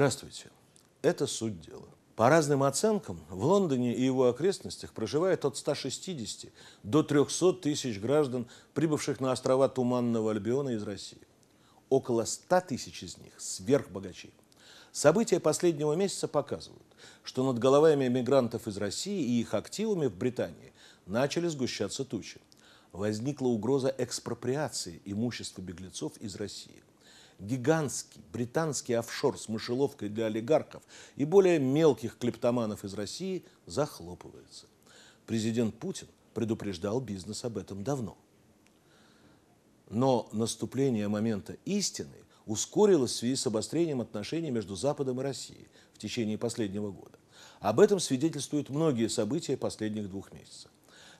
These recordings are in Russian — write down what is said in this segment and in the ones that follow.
Здравствуйте. Это суть дела. По разным оценкам, в Лондоне и его окрестностях проживает от 160 до 300 тысяч граждан, прибывших на острова Туманного Альбиона из России. Около 100 тысяч из них – сверхбогачи. События последнего месяца показывают, что над головами эмигрантов из России и их активами в Британии начали сгущаться тучи. Возникла угроза экспроприации имущества беглецов из России гигантский британский офшор с мышеловкой для олигархов и более мелких клептоманов из России захлопывается. Президент Путин предупреждал бизнес об этом давно. Но наступление момента истины ускорилось в связи с обострением отношений между Западом и Россией в течение последнего года. Об этом свидетельствуют многие события последних двух месяцев.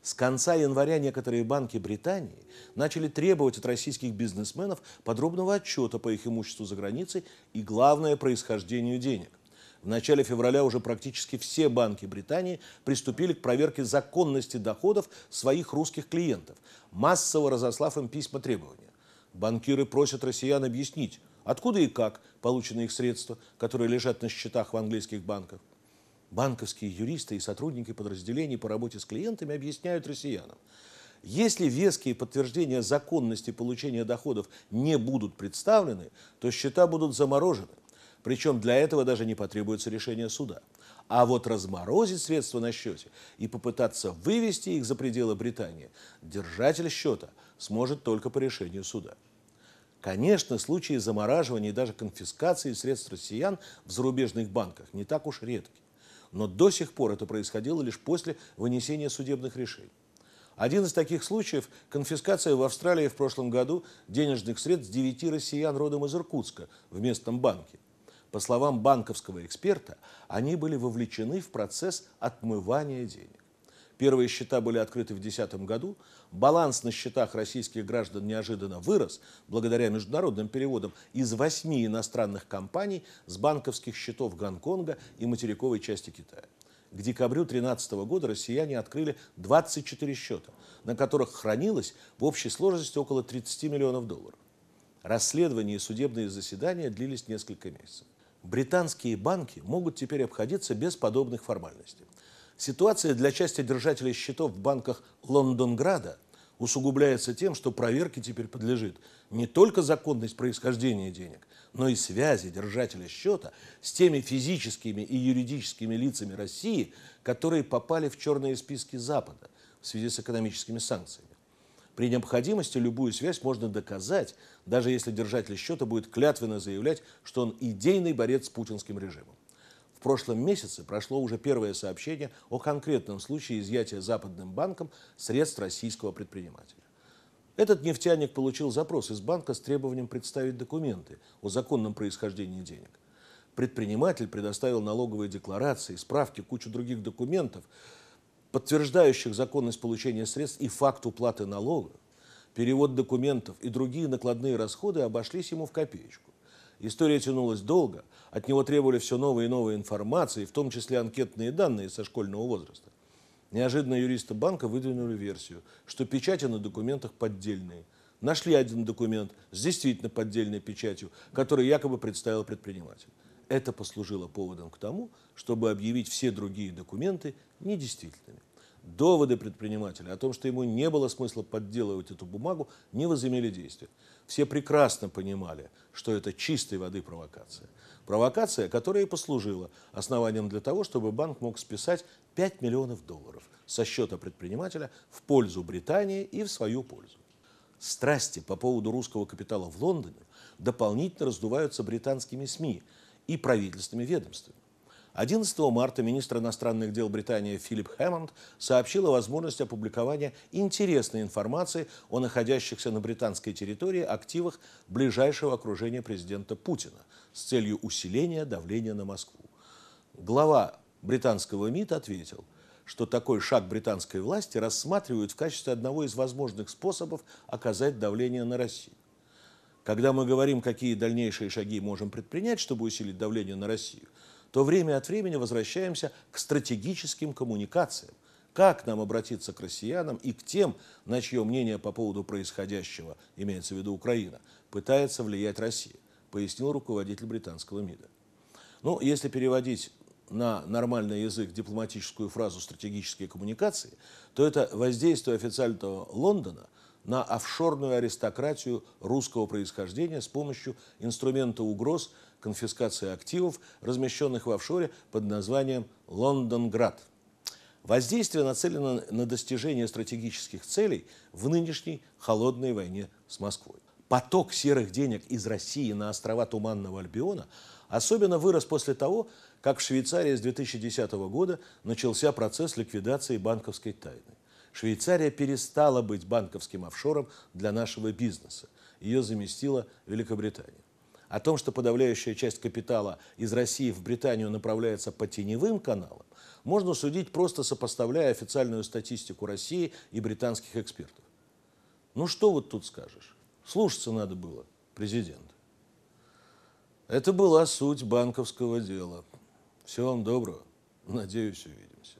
С конца января некоторые банки Британии начали требовать от российских бизнесменов подробного отчета по их имуществу за границей и, главное, происхождению денег. В начале февраля уже практически все банки Британии приступили к проверке законности доходов своих русских клиентов, массово разослав им письма требования. Банкиры просят россиян объяснить, откуда и как получены их средства, которые лежат на счетах в английских банках банковские юристы и сотрудники подразделений по работе с клиентами объясняют россиянам. Если веские подтверждения законности получения доходов не будут представлены, то счета будут заморожены. Причем для этого даже не потребуется решение суда. А вот разморозить средства на счете и попытаться вывести их за пределы Британии держатель счета сможет только по решению суда. Конечно, случаи замораживания и даже конфискации средств россиян в зарубежных банках не так уж редки но до сих пор это происходило лишь после вынесения судебных решений. Один из таких случаев – конфискация в Австралии в прошлом году денежных средств девяти россиян родом из Иркутска в местном банке. По словам банковского эксперта, они были вовлечены в процесс отмывания денег. Первые счета были открыты в 2010 году. Баланс на счетах российских граждан неожиданно вырос благодаря международным переводам из восьми иностранных компаний с банковских счетов Гонконга и материковой части Китая. К декабрю 2013 года россияне открыли 24 счета, на которых хранилось в общей сложности около 30 миллионов долларов. Расследования и судебные заседания длились несколько месяцев британские банки могут теперь обходиться без подобных формальностей. Ситуация для части держателей счетов в банках Лондонграда усугубляется тем, что проверке теперь подлежит не только законность происхождения денег, но и связи держателя счета с теми физическими и юридическими лицами России, которые попали в черные списки Запада в связи с экономическими санкциями. При необходимости любую связь можно доказать, даже если держатель счета будет клятвенно заявлять, что он идейный борец с путинским режимом. В прошлом месяце прошло уже первое сообщение о конкретном случае изъятия Западным банком средств российского предпринимателя. Этот нефтяник получил запрос из банка с требованием представить документы о законном происхождении денег. Предприниматель предоставил налоговые декларации, справки, кучу других документов, подтверждающих законность получения средств и факт уплаты налога. Перевод документов и другие накладные расходы обошлись ему в копеечку. История тянулась долго, от него требовали все новые и новые информации, в том числе анкетные данные со школьного возраста. Неожиданно юристы банка выдвинули версию, что печати на документах поддельные. Нашли один документ с действительно поддельной печатью, который якобы представил предприниматель. Это послужило поводом к тому, чтобы объявить все другие документы недействительными. Доводы предпринимателя о том, что ему не было смысла подделывать эту бумагу, не возымели действия. Все прекрасно понимали, что это чистой воды провокация. Провокация, которая и послужила основанием для того, чтобы банк мог списать 5 миллионов долларов со счета предпринимателя в пользу Британии и в свою пользу. Страсти по поводу русского капитала в Лондоне дополнительно раздуваются британскими СМИ и правительственными ведомствами. 11 марта министр иностранных дел Британии Филипп Хэммонд сообщил о возможности опубликования интересной информации о находящихся на британской территории активах ближайшего окружения президента Путина с целью усиления давления на Москву. Глава британского МИД ответил, что такой шаг британской власти рассматривают в качестве одного из возможных способов оказать давление на Россию. Когда мы говорим, какие дальнейшие шаги можем предпринять, чтобы усилить давление на Россию – то время от времени возвращаемся к стратегическим коммуникациям. Как нам обратиться к россиянам и к тем, на чье мнение по поводу происходящего, имеется в виду Украина, пытается влиять Россия, пояснил руководитель британского МИДа. Ну, если переводить на нормальный язык дипломатическую фразу «стратегические коммуникации», то это воздействие официального Лондона – на офшорную аристократию русского происхождения с помощью инструмента угроз конфискации активов, размещенных в офшоре под названием «Лондонград». Воздействие нацелено на достижение стратегических целей в нынешней холодной войне с Москвой. Поток серых денег из России на острова Туманного Альбиона особенно вырос после того, как в Швейцарии с 2010 года начался процесс ликвидации банковской тайны. Швейцария перестала быть банковским офшором для нашего бизнеса. Ее заместила Великобритания. О том, что подавляющая часть капитала из России в Британию направляется по теневым каналам, можно судить, просто сопоставляя официальную статистику России и британских экспертов. Ну что вот тут скажешь? Слушаться надо было президента. Это была суть банковского дела. Всего вам доброго. Надеюсь, увидимся.